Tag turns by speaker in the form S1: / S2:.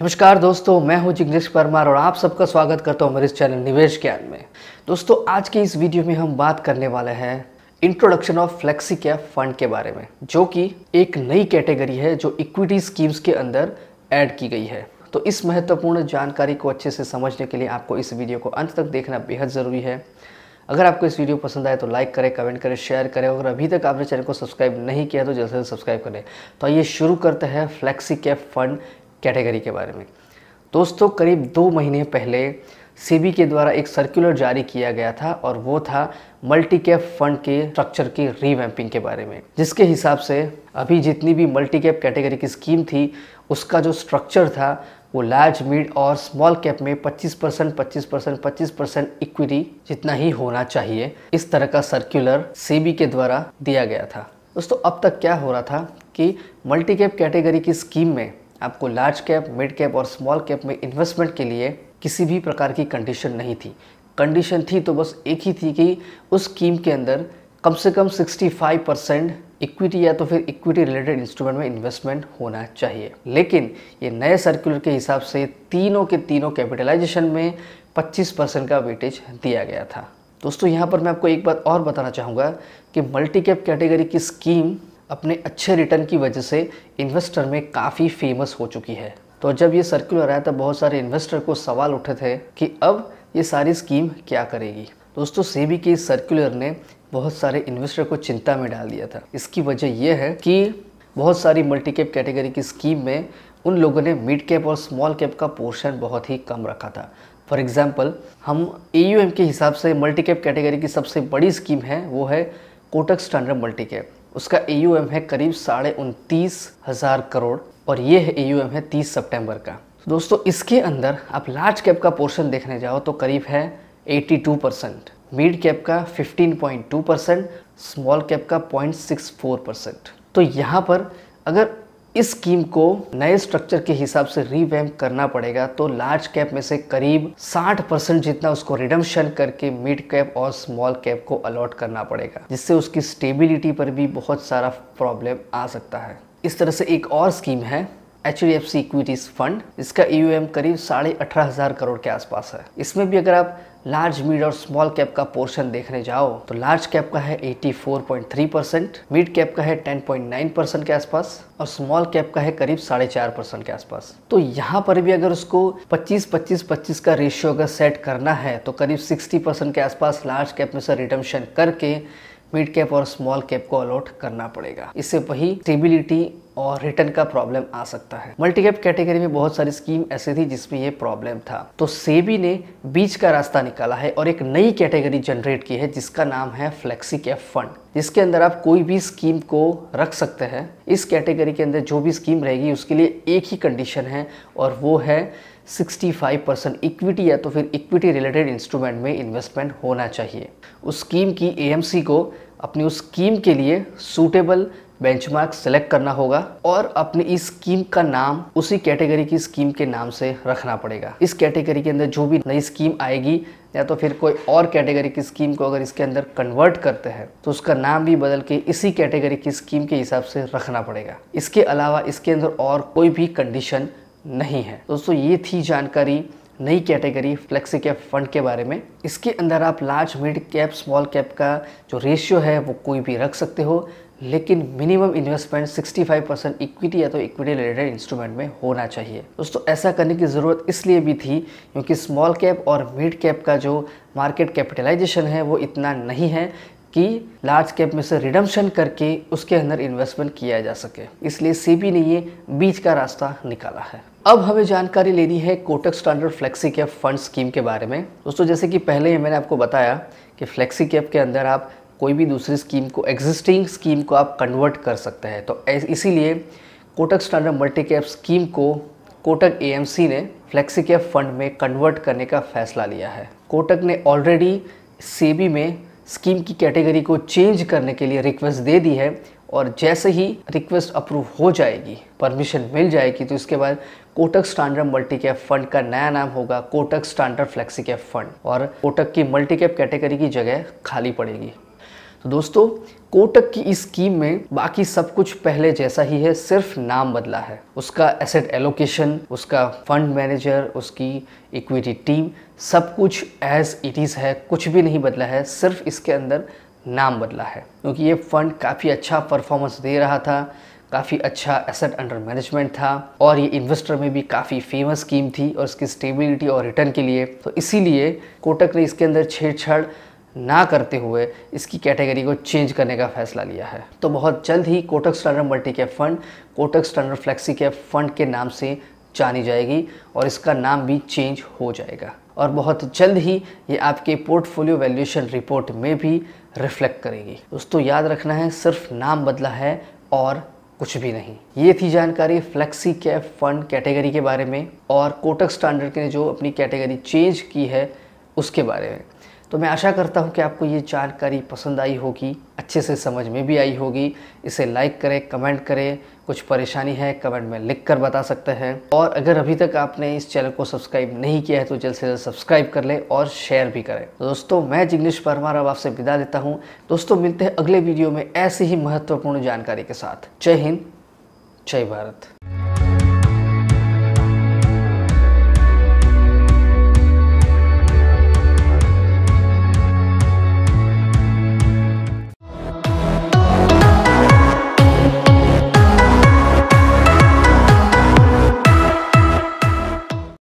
S1: नमस्कार दोस्तों मैं हूं जिग्नेश परमार और आप सबका स्वागत करता हूं मेरे इस चैनल निवेश ज्ञान में दोस्तों आज के इस वीडियो में हम बात करने वाले हैं introduction of flexi cap fund के बारे में जो कि एक नई कैटेगरी है जो इक्विटी स्कीम्स के अंदर ऐड की गई है तो इस महत्वपूर्ण जानकारी को अच्छे से समझने के लिए आपको इस वीडियो को अंत तक देखना बेहद ज़रूरी है अगर आपको इस वीडियो पसंद आए तो लाइक करें कमेंट करें शेयर करें अगर अभी तक आपने चैनल को सब्सक्राइब नहीं किया तो जल्द से जल्द सब्सक्राइब करें तो आइए शुरू करते हैं फ्लैक्सी कैप फंड कैटेगरी के बारे में दोस्तों करीब दो महीने पहले सेबी के द्वारा एक सर्कुलर जारी किया गया था और वो था मल्टी कैप फंड के स्ट्रक्चर की रीवैम्पिंग के बारे में जिसके हिसाब से अभी जितनी भी मल्टी कैप कैटेगरी की स्कीम थी उसका जो स्ट्रक्चर था वो लार्ज मिड और स्मॉल कैप में 25 परसेंट पच्चीस परसेंट पच्चीस परसेंट इक्विटी जितना ही होना चाहिए इस तरह का सर्कुलर सेबी के द्वारा दिया गया था दोस्तों अब तक क्या हो रहा था कि मल्टी कैप कैटेगरी की स्कीम में आपको लार्ज कैप मिड कैप और स्मॉल कैप में इन्वेस्टमेंट के लिए किसी भी प्रकार की कंडीशन नहीं थी कंडीशन थी तो बस एक ही थी कि उस स्कीम के अंदर कम से कम 65 परसेंट इक्विटी या तो फिर इक्विटी रिलेटेड इंस्ट्रूमेंट में इन्वेस्टमेंट होना चाहिए लेकिन ये नए सर्कुलर के हिसाब से तीनों के तीनों कैपिटलाइजेशन में 25 परसेंट का वेटेज दिया गया था दोस्तों यहाँ पर मैं आपको एक बात और बताना चाहूँगा कि मल्टी कैप कैटेगरी की स्कीम अपने अच्छे रिटर्न की वजह से इन्वेस्टर में काफ़ी फेमस हो चुकी है तो जब ये सर्कुलर आया तब बहुत सारे इन्वेस्टर को सवाल उठे थे कि अब ये सारी स्कीम क्या करेगी दोस्तों सेबी के इस सर्कुलर ने बहुत सारे इन्वेस्टर को चिंता में डाल दिया था इसकी वजह यह है कि बहुत सारी मल्टी कैप कैटेगरी की स्कीम में उन लोगों ने मिड कैप और स्मॉल कैप का पोर्शन बहुत ही कम रखा था फॉर एग्ज़ाम्पल हम ए के हिसाब से मल्टी कैप कैटेगरी की सबसे बड़ी स्कीम है वो है कोटक स्टैंडर्ड मल्टी कैप उसका ए है करीब साढ़े उनतीस हज़ार करोड़ और ये है ए है तीस सितंबर का दोस्तों इसके अंदर आप लार्ज कैप का पोर्शन देखने जाओ तो करीब है 82 परसेंट मिड कैप का 15.2 परसेंट स्मॉल कैप का 0.64 परसेंट तो यहाँ पर अगर इस स्कीम को नए स्ट्रक्चर के हिसाब से रिवैम्प करना पड़ेगा तो लार्ज कैप में से करीब 60 परसेंट जितना उसको रिडम्शन करके मिड कैप और स्मॉल कैप को अलॉट करना पड़ेगा जिससे उसकी स्टेबिलिटी पर भी बहुत सारा प्रॉब्लम आ सकता है इस तरह से एक और स्कीम है H D F C equities fund इसका ई e करीब साढ़े अठारह हज़ार करोड़ के आसपास है इसमें भी अगर आप लार्ज मिड और स्मॉल कैप का पोर्शन देखने जाओ तो लार्ज कैप का है 84.3 परसेंट मिड कैप का है 10.9 परसेंट के आसपास और स्मॉल कैप का है करीब साढ़े चार परसेंट के आसपास तो यहाँ पर भी अगर उसको 25 25 25 का रेशियो अगर सेट करना है तो करीब 60 परसेंट के आसपास लार्ज कैप में से रिडम्शन करके मिड कैप और स्मॉल कैप को अलॉट करना पड़ेगा इससे वही स्टेबिलिटी और रिटर्न का प्रॉब्लम आ सकता है मल्टी कैप कैटेगरी में बहुत सारी स्कीम ऐसी थी जिसमें ये प्रॉब्लम था तो सेबी ने बीच का रास्ता निकाला है और एक नई कैटेगरी जनरेट की है जिसका नाम है फ्लेक्सी कैप फंड जिसके अंदर आप कोई भी स्कीम को रख सकते हैं इस कैटेगरी के अंदर जो भी स्कीम रहेगी उसके लिए एक ही कंडीशन है और वो है 65 परसेंट इक्विटी या तो फिर इक्विटी रिलेटेड इंस्ट्रूमेंट में इन्वेस्टमेंट होना चाहिए उस स्कीम की एएमसी को अपनी उस स्कीम के लिए सूटेबल बेंचमार्क सेलेक्ट करना होगा और अपनी इस स्कीम का नाम उसी कैटेगरी की स्कीम के नाम से रखना पड़ेगा इस कैटेगरी के अंदर जो भी नई स्कीम आएगी या तो फिर कोई और कैटेगरी की स्कीम को अगर इसके अंदर कन्वर्ट करते हैं तो उसका नाम भी बदल के इसी कैटेगरी की स्कीम के हिसाब से रखना पड़ेगा इसके अलावा इसके अंदर और कोई भी कंडीशन नहीं है दोस्तों ये थी जानकारी नई कैटेगरी फ्लेक्सी कैप फंड के बारे में इसके अंदर आप large mid cap small cap का जो रेशियो है वो कोई भी रख सकते हो लेकिन मिनिमम इन्वेस्टमेंट 65 परसेंट इक्विटी या तो इक्विटी रिलेटेड इंस्ट्रूमेंट में होना चाहिए दोस्तों ऐसा करने की ज़रूरत इसलिए भी थी क्योंकि स्मॉल कैप और मिड कैप का जो मार्केट कैपिटलाइजेशन है वो इतना नहीं है कि लार्ज कैप में से रिडम्शन करके उसके अंदर इन्वेस्टमेंट किया जा सके इसलिए सेबी ने ये बीच का रास्ता निकाला है अब हमें जानकारी लेनी है Kotak standard flexi cap fund scheme के बारे में दोस्तों जैसे कि पहले ही मैंने आपको बताया कि फ्लेक्सी कैप के अंदर आप कोई भी दूसरी स्कीम को एग्जिस्टिंग स्कीम को आप कन्वर्ट कर सकते हैं तो इसीलिए Kotak standard multi cap scheme को कोटक एएमसी ने फ्लेक्सी कैप फंड में कन्वर्ट करने का फैसला लिया है कोटक ने ऑलरेडी सेबी में स्कीम की कैटेगरी को चेंज करने के लिए रिक्वेस्ट दे दी है और जैसे ही रिक्वेस्ट अप्रूव हो जाएगी परमिशन मिल जाएगी तो इसके बाद Kotak standard multi cap fund का नया नाम होगा Kotak standard flexi cap fund और कोटक की मल्टी कैप कैटेगरी की जगह खाली पड़ेगी तो दोस्तों कोटक की इस स्कीम में बाकी सब कुछ पहले जैसा ही है सिर्फ नाम बदला है उसका एसेट एलोकेशन उसका फंड मैनेजर उसकी इक्विटी टीम सब कुछ एज इट इज़ है कुछ भी नहीं बदला है सिर्फ इसके अंदर नाम बदला है क्योंकि ये फंड काफ़ी अच्छा परफॉर्मेंस दे रहा था काफ़ी अच्छा एसेट अंडर मैनेजमेंट था और ये इन्वेस्टर में भी काफ़ी फेमस स्कीम थी और इसकी स्टेबिलिटी और रिटर्न के लिए तो इसीलिए कोटक ने इसके अंदर छेड़छाड़ ना करते हुए इसकी कैटेगरी को चेंज करने का फैसला लिया है तो बहुत जल्द ही Kotak standard multi cap fund Kotak standard flexi cap fund के नाम से जानी जाएगी और इसका नाम भी चेंज हो जाएगा और बहुत जल्द ही ये आपके पोर्टफोलियो वैल्यूएशन रिपोर्ट में भी रिफ्लेक्ट करेगी दोस्तों याद रखना है सिर्फ नाम बदला है और कुछ भी नहीं ये थी जानकारी फ्लेक्सी कैप फंड कैटेगरी के बारे में और कोटक स्टैंडर्ड ने जो अपनी कैटेगरी चेंज की है उसके बारे में तो मैं आशा करता हूँ कि आपको ये जानकारी पसंद आई होगी अच्छे से समझ में भी आई होगी इसे लाइक करें कमेंट करें कुछ परेशानी है कमेंट में लिख कर बता सकते हैं और अगर अभी तक आपने इस चैनल को सब्सक्राइब नहीं किया है तो जल्द से जल्द सब्सक्राइब कर लें और शेयर भी करें तो दोस्तों मैं जिग्नेश परमार अब आपसे विदा देता हूँ दोस्तों मिलते हैं अगले वीडियो में ऐसी ही महत्वपूर्ण जानकारी के साथ जय हिंद जय भारत